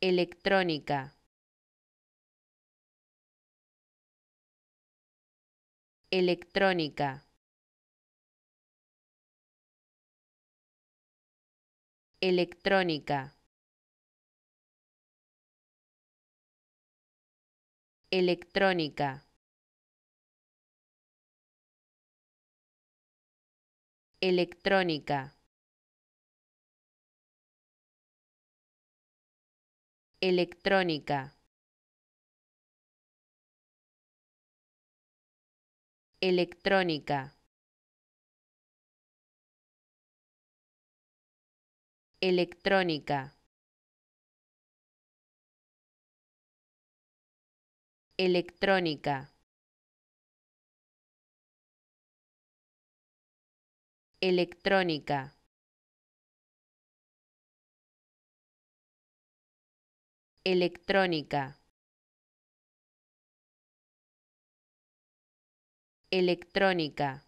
electrónica electrónica electrónica electrónica electrónica electrónica electrónica electrónica electrónica electrónica electrónica electrónica